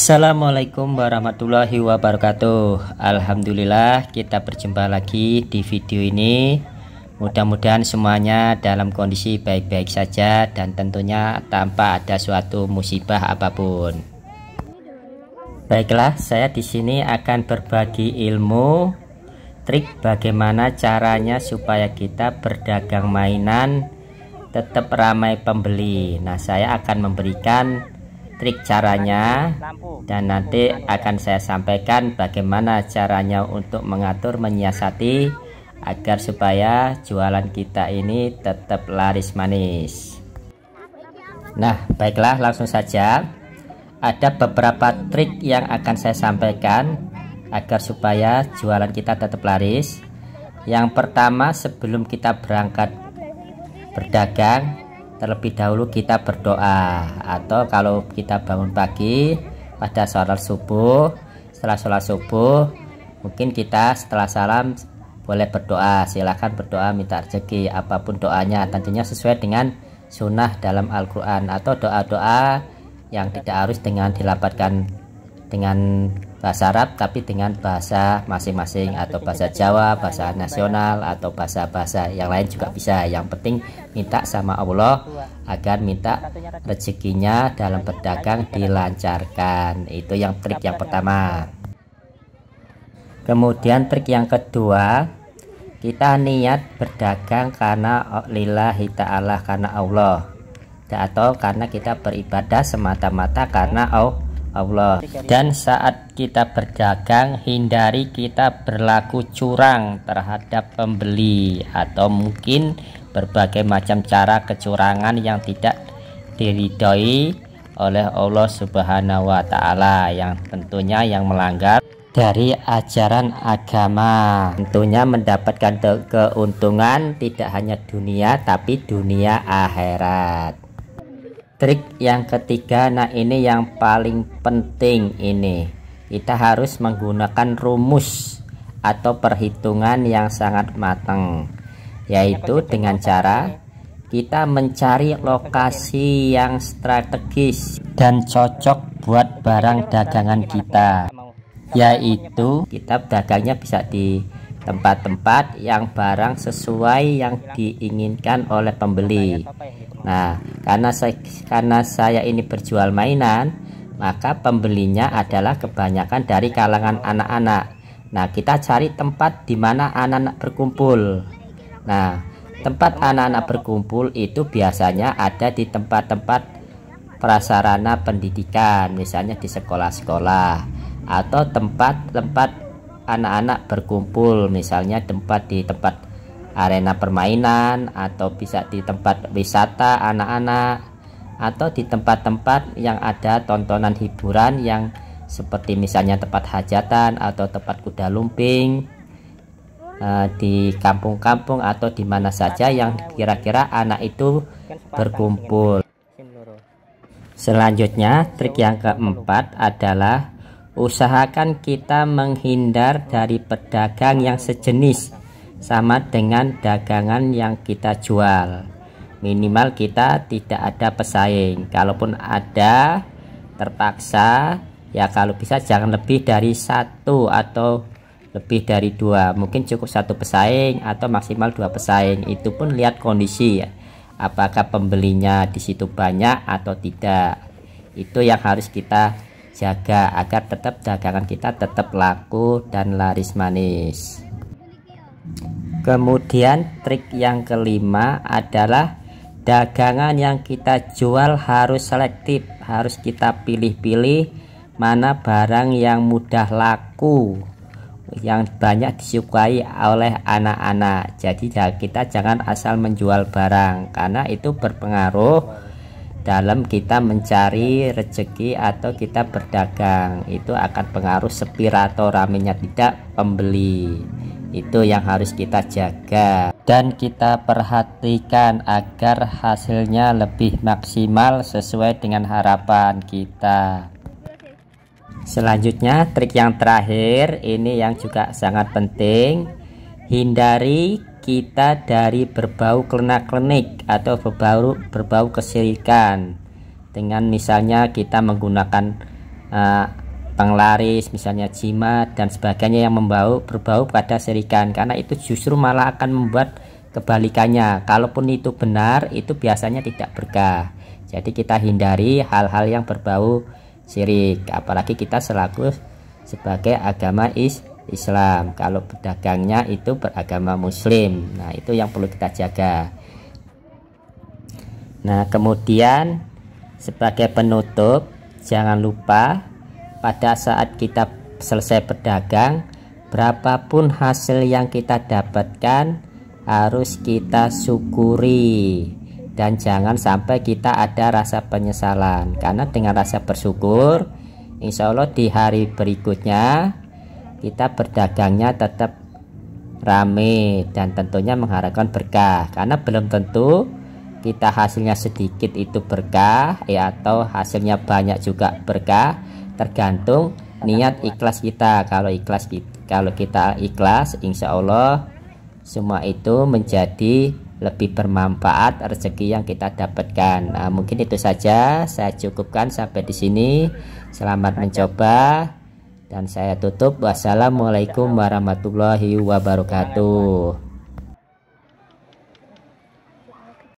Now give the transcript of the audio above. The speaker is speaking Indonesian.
Assalamualaikum warahmatullahi wabarakatuh Alhamdulillah kita berjumpa lagi di video ini Mudah-mudahan semuanya dalam kondisi baik-baik saja Dan tentunya tanpa ada suatu musibah apapun Baiklah saya di sini akan berbagi ilmu Trik bagaimana caranya supaya kita berdagang mainan Tetap ramai pembeli Nah saya akan memberikan trik caranya dan nanti akan saya sampaikan bagaimana caranya untuk mengatur menyiasati agar supaya jualan kita ini tetap laris manis nah baiklah langsung saja ada beberapa trik yang akan saya sampaikan agar supaya jualan kita tetap laris yang pertama sebelum kita berangkat berdagang terlebih dahulu kita berdoa atau kalau kita bangun pagi pada sholat subuh setelah sholat subuh mungkin kita setelah salam boleh berdoa silahkan berdoa minta rezeki apapun doanya tentunya sesuai dengan sunnah dalam Al-Quran atau doa-doa yang tidak harus dengan dilapatkan dengan bahasa Arab tapi dengan bahasa masing-masing atau bahasa Jawa, bahasa nasional atau bahasa-bahasa yang lain juga bisa. Yang penting minta sama Allah agar minta rezekinya dalam berdagang dilancarkan. Itu yang trik yang pertama. Kemudian trik yang kedua, kita niat berdagang karena lillahi ta'ala karena Allah atau karena kita beribadah semata-mata karena Allah Allah dan saat kita berdagang hindari kita berlaku curang terhadap pembeli atau mungkin berbagai macam cara kecurangan yang tidak diridhoi oleh Allah Subhanahu wa taala yang tentunya yang melanggar dari ajaran agama tentunya mendapatkan keuntungan tidak hanya dunia tapi dunia akhirat trik yang ketiga nah ini yang paling penting ini kita harus menggunakan rumus atau perhitungan yang sangat matang yaitu dengan cara kita mencari lokasi yang strategis dan cocok buat barang dagangan kita yaitu kita dagangnya bisa di tempat-tempat yang barang sesuai yang diinginkan oleh pembeli. Nah, karena saya, karena saya ini berjual mainan, maka pembelinya adalah kebanyakan dari kalangan anak-anak. Nah, kita cari tempat di mana anak-anak berkumpul. Nah, tempat anak-anak berkumpul itu biasanya ada di tempat-tempat prasarana pendidikan, misalnya di sekolah-sekolah atau tempat-tempat anak-anak berkumpul misalnya tempat di tempat arena permainan atau bisa di tempat wisata anak-anak atau di tempat-tempat yang ada tontonan hiburan yang seperti misalnya tempat hajatan atau tempat kuda lumping eh, di kampung-kampung atau di mana saja yang kira-kira anak itu berkumpul selanjutnya trik yang keempat adalah usahakan kita menghindar dari pedagang yang sejenis sama dengan dagangan yang kita jual minimal kita tidak ada pesaing kalaupun ada terpaksa ya kalau bisa jangan lebih dari satu atau lebih dari dua mungkin cukup satu pesaing atau maksimal dua pesaing itu pun lihat kondisi ya apakah pembelinya di situ banyak atau tidak itu yang harus kita jaga agar tetap dagangan kita tetap laku dan laris manis kemudian trik yang kelima adalah dagangan yang kita jual harus selektif harus kita pilih-pilih mana barang yang mudah laku yang banyak disukai oleh anak-anak jadi ya, kita jangan asal menjual barang karena itu berpengaruh dalam kita mencari rezeki atau kita berdagang itu akan pengaruh atau ramenya tidak pembeli itu yang harus kita jaga dan kita perhatikan agar hasilnya lebih maksimal sesuai dengan harapan kita selanjutnya trik yang terakhir ini yang juga sangat penting hindari kita dari berbau klenak klenik atau berbau berbau kesirikan dengan misalnya kita menggunakan uh, penglaris misalnya jimat dan sebagainya yang membau berbau pada sirikan karena itu justru malah akan membuat kebalikannya kalaupun itu benar itu biasanya tidak berkah jadi kita hindari hal-hal yang berbau sirik apalagi kita selaku sebagai agama is Islam kalau pedagangnya itu beragama muslim nah itu yang perlu kita jaga nah kemudian sebagai penutup jangan lupa pada saat kita selesai berdagang berapapun hasil yang kita dapatkan harus kita syukuri dan jangan sampai kita ada rasa penyesalan karena dengan rasa bersyukur insya Allah di hari berikutnya kita berdagangnya tetap rame dan tentunya mengharapkan berkah karena belum tentu kita hasilnya sedikit itu berkah ya atau hasilnya banyak juga berkah tergantung niat ikhlas kita kalau ikhlas kalau kita ikhlas insya Allah semua itu menjadi lebih bermanfaat rezeki yang kita dapatkan nah, mungkin itu saja saya cukupkan sampai di sini selamat mencoba dan saya tutup. Wassalamualaikum warahmatullahi wabarakatuh.